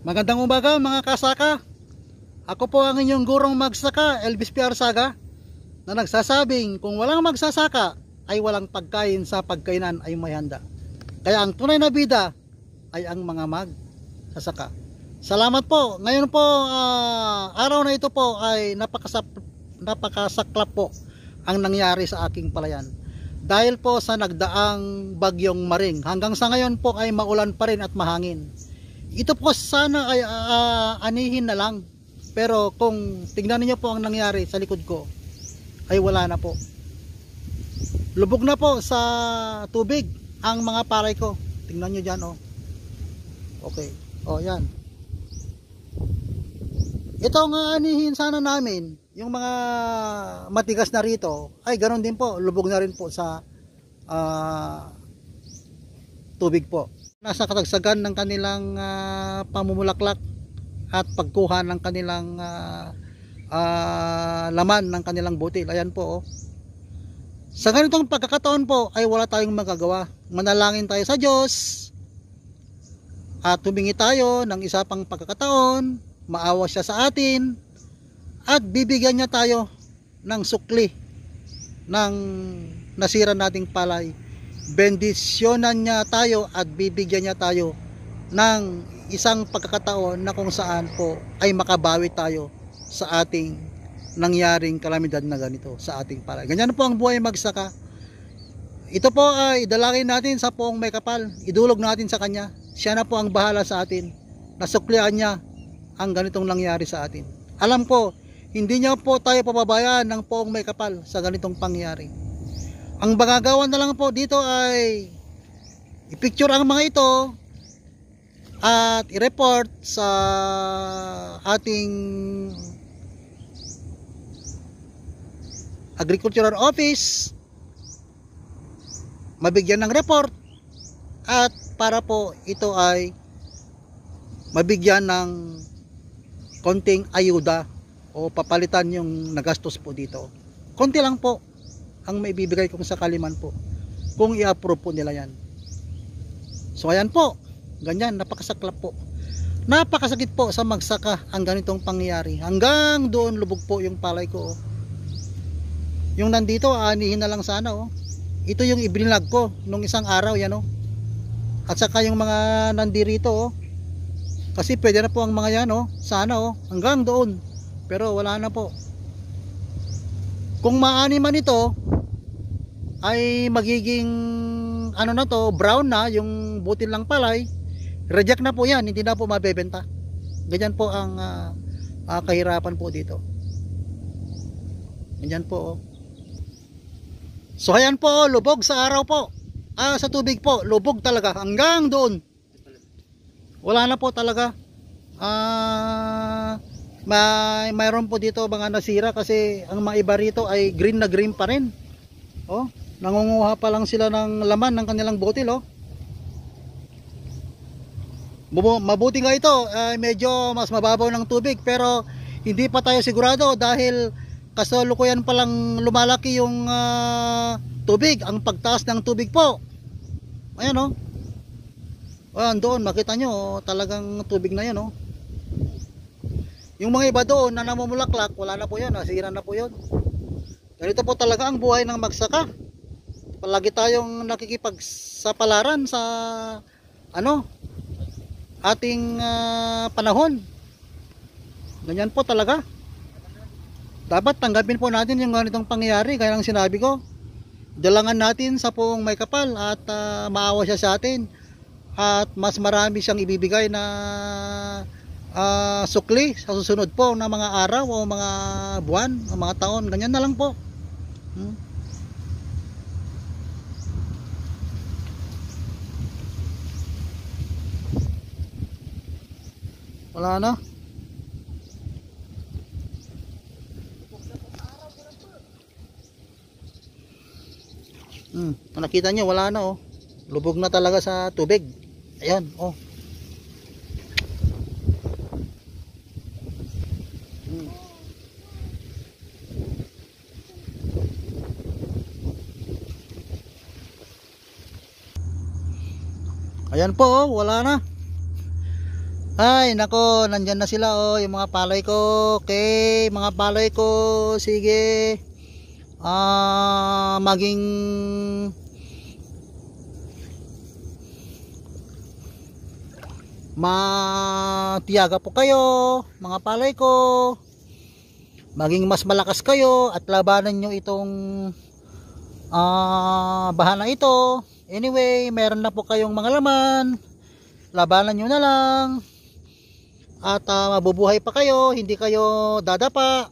Magandang umaga mga kasaka. Ako po ang inyong gurong magsaka, Elvis PR Saga, na nagsasabing kung walang magsasaka ay walang pagkain sa pagkainan ay may handa. Kaya ang tunay na bida ay ang mga magsasaka. Salamat po. Ngayon po, uh, araw na ito po ay napakasap, napakasaklap po ang nangyari sa aking palayan. Dahil po sa nagdaang bagyong maring. Hanggang sa ngayon po ay maulan pa rin at mahangin ito po sana ay uh, anihin na lang pero kung tingnan niyo po ang nangyari sa likod ko ay wala na po lubog na po sa tubig ang mga palay ko tingnan niyo diyan oh okay oh yan itong anihin sana namin yung mga matigas na rito ay ganoon din po lubog na rin po sa uh, tubig po nasa katagsagan ng kanilang uh, pamumulaklak at pagkuha ng kanilang uh, uh, laman ng kanilang butil. Ayan po. Oh. Sa ganitong pagkakataon po ay wala tayong magagawa. Manalangin tayo sa Diyos at humingi tayo ng isa pang pagkakataon, maawa siya sa atin at bibigyan niya tayo ng sukli ng nasira nating palay bendisyonan niya tayo at bibigyan niya tayo ng isang pagkakataon na kung saan po ay makabawi tayo sa ating nangyaring kalamidad na ganito sa ating para. Ganyan po ang buhay magsaka. Ito po ay idalangin natin sa poong may kapal. Idulog natin sa kanya. Siya na po ang bahala sa atin. Nasuklian niya ang ganitong nangyari sa atin. Alam ko, hindi niya po tayo pababayaan ng poong may kapal sa ganitong pangyari ang bagagawan na lang po dito ay i-picture ang mga ito at i-report sa ating agricultural office mabigyan ng report at para po ito ay mabigyan ng konting ayuda o papalitan yung nagastos po dito konti lang po ang maibibigay kong sakali man po kung i-approve po nila yan so ayan po ganyan napakasaklap po napakasakit po sa magsaka ang ganitong pangyayari hanggang doon lubog po yung palay ko oh. yung nandito aanihin na lang sana oh. ito yung ibinlag ko nung isang araw yan oh. at saka yung mga nandirito oh. kasi pwede na po ang mga yan oh. sana oh. hanggang doon pero wala na po kung maani man ito ay magiging ano na to brown na yung butil lang palay reject na po yan hindi na po mabebenta ganyan po ang uh, uh, kahirapan po dito ganyan po oh. so ayan po oh, lubog sa araw po ah, sa tubig po lubog talaga hanggang doon wala na po talaga ah uh, may mayroon po dito mga nasira kasi ang mga iba rito ay green na green pa rin oh nangunguha pa lang sila ng laman ng kanilang botil oh mabuti nga ito eh, medyo mas mababaw ng tubig pero hindi pa tayo sigurado dahil kasalukuyan pa lang lumalaki yung uh, tubig ang pagtaas ng tubig po ayan oh ayan doon makita nyo oh, talagang tubig na yan oh yung mga iba doon na namumulaklak, wala na po yan. Nasira na po yun. Ganito po talaga ang buhay ng magsaka. Palagi tayong nakikipagsapalaran sa ano ating uh, panahon. Ganyan po talaga. Dapat tanggapin po natin yung ganitong pangyayari. Kaya ang sinabi ko, dalangan natin sa poong may kapal at uh, maawa siya sa atin at mas marami siyang ibibigay na uh, sukli sa susunod po na mga araw o mga buwan o mga taon ganyan na lang po hmm? wala na hmm, nakita nyo wala na oh lubog na talaga sa tubig ayan oh ayan po oh, wala na ay nako nandyan na sila oh yung mga palay ko okay mga palay ko sige ah uh, maging matiyaga po kayo mga palay ko maging mas malakas kayo at labanan nyo itong uh, ah, bahana ito Anyway, meron na po kayong mga laman. Labanan nyo na lang. At uh, mabubuhay pa kayo, hindi kayo dadapa.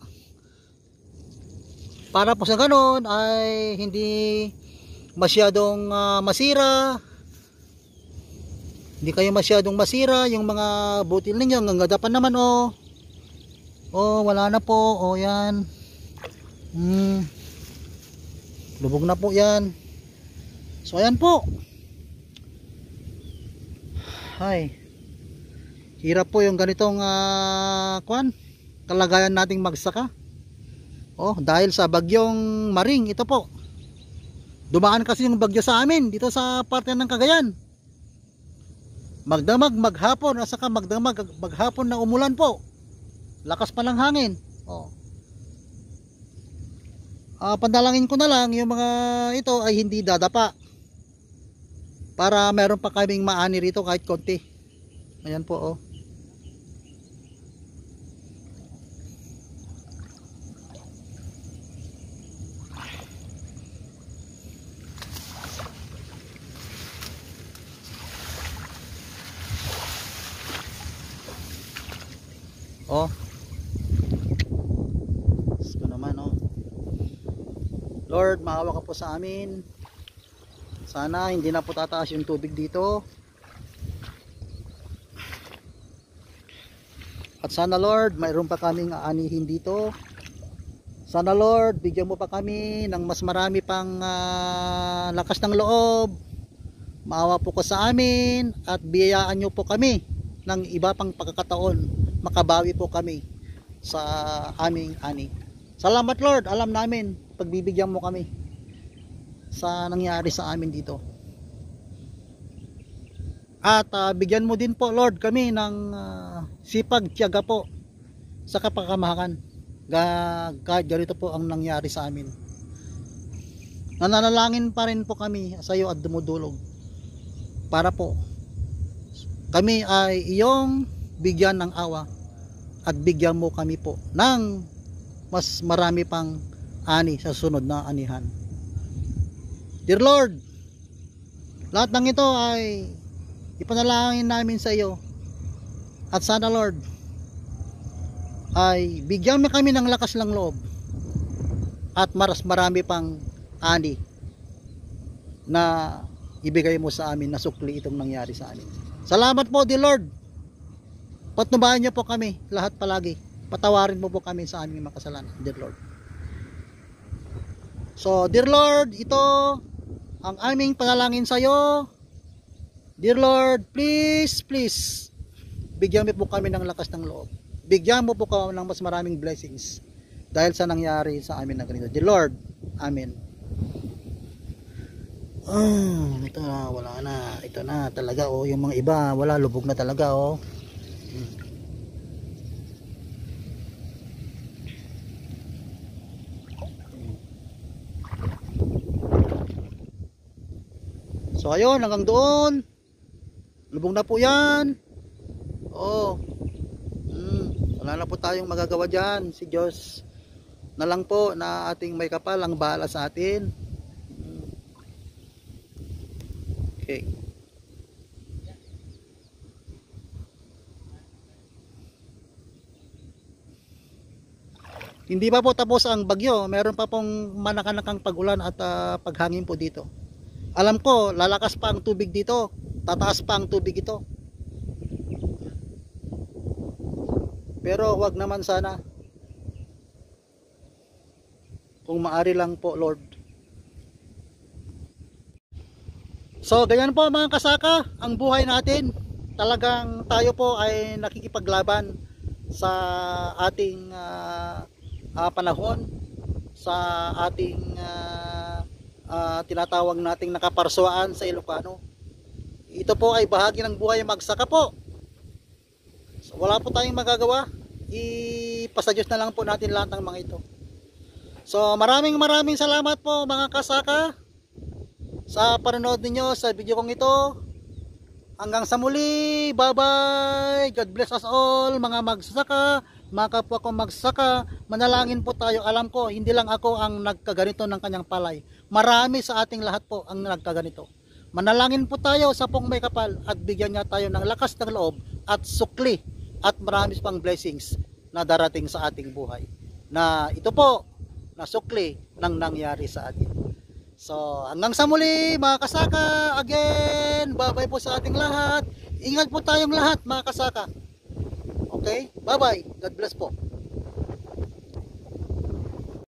Para po sa ganun ay hindi masyadong uh, masira. Hindi kayo masyadong masira yung mga butil ninyo, ngagadapan naman oh. Oh, wala na po. Oh, yan. Hmm. Lubog na po yan. So ayan po. Hay. Hirap po yung ganitong uh, kwan, kalagayan nating magsaka. Oh, dahil sa bagyong Maring ito po. Dumaan kasi yung bagyo sa amin dito sa parte ng Cagayan. Magdamag maghapon, asa ka magdamag maghapon na umulan po. Lakas pa ng hangin. Oh uh, pandalangin ko na lang yung mga ito ay hindi dadapa para meron pa kaming maani rito kahit konti ayan po oh Oh. Gusto naman, oh. Lord, maawa ka po sa amin sana hindi na po tataas yung tubig dito at sana Lord mayroon pa kaming aanihin dito sana Lord bigyan mo pa kami ng mas marami pang uh, lakas ng loob maawa po ka sa amin at biyayaan nyo po kami ng iba pang pagkakataon makabawi po kami sa aming ani salamat Lord alam namin pagbibigyan mo kami sa nangyari sa amin dito at uh, bigyan mo din po Lord kami ng uh, sipag tiyaga po sa kapakamahakan kahit ganito po ang nangyari sa amin nananalangin pa rin po kami sa iyo at dumudulog para po kami ay iyong bigyan ng awa at bigyan mo kami po ng mas marami pang ani sa sunod na anihan. Dear Lord, lahat ng ito ay ipanalangin namin sa iyo. At sana Lord, ay bigyan mo kami ng lakas ng loob at maras marami pang ani na ibigay mo sa amin na sukli itong nangyari sa amin. Salamat po, dear Lord. Patnubayan niyo po kami lahat palagi. Patawarin mo po kami sa aming mga kasalanan, dear Lord. So, dear Lord, ito ang aming panalangin sa iyo. Dear Lord, please, please, bigyan mo po kami ng lakas ng loob. Bigyan mo po kami ng mas maraming blessings dahil sa nangyari sa amin na ganito. Dear Lord, Amen. Oh, ito na, wala na. Ito na talaga oh, yung mga iba, wala lubog na talaga oh. Hmm. So ayun, hanggang doon. Lubog na po 'yan. Oh. Mm, wala na po tayong magagawa diyan. Si Dios na lang po na ating may kapal ang bahala sa atin. Okay. Hindi pa po tapos ang bagyo, meron pa pong manakanakang pagulan at uh, paghangin po dito alam ko lalakas pa ang tubig dito tataas pa ang tubig ito pero wag naman sana kung maari lang po Lord so ganyan po mga kasaka ang buhay natin talagang tayo po ay nakikipaglaban sa ating uh, uh, panahon sa ating uh, uh, tinatawag nating nakaparswaan sa Ilocano. Ito po ay bahagi ng buhay magsaka po. So, wala po tayong magagawa. Ipasadyos na lang po natin lahat ng mga ito. So maraming maraming salamat po mga kasaka sa panonood ninyo sa video kong ito. Hanggang sa muli, bye bye, God bless us all, mga magsasaka, mga kapwa kong magsaka. manalangin po tayo, alam ko, hindi lang ako ang nagkaganito ng kanyang palay. Marami sa ating lahat po ang nagkaganito. Manalangin po tayo sa pong may kapal at bigyan niya tayo ng lakas ng loob at sukli at marami pang blessings na darating sa ating buhay. Na ito po, na sukli ng nangyari sa atin. So, hanggang sa muli mga kasaka, again, bye-bye po sa ating lahat. Ingat po tayong lahat mga kasaka. Okay? Bye-bye. God bless po.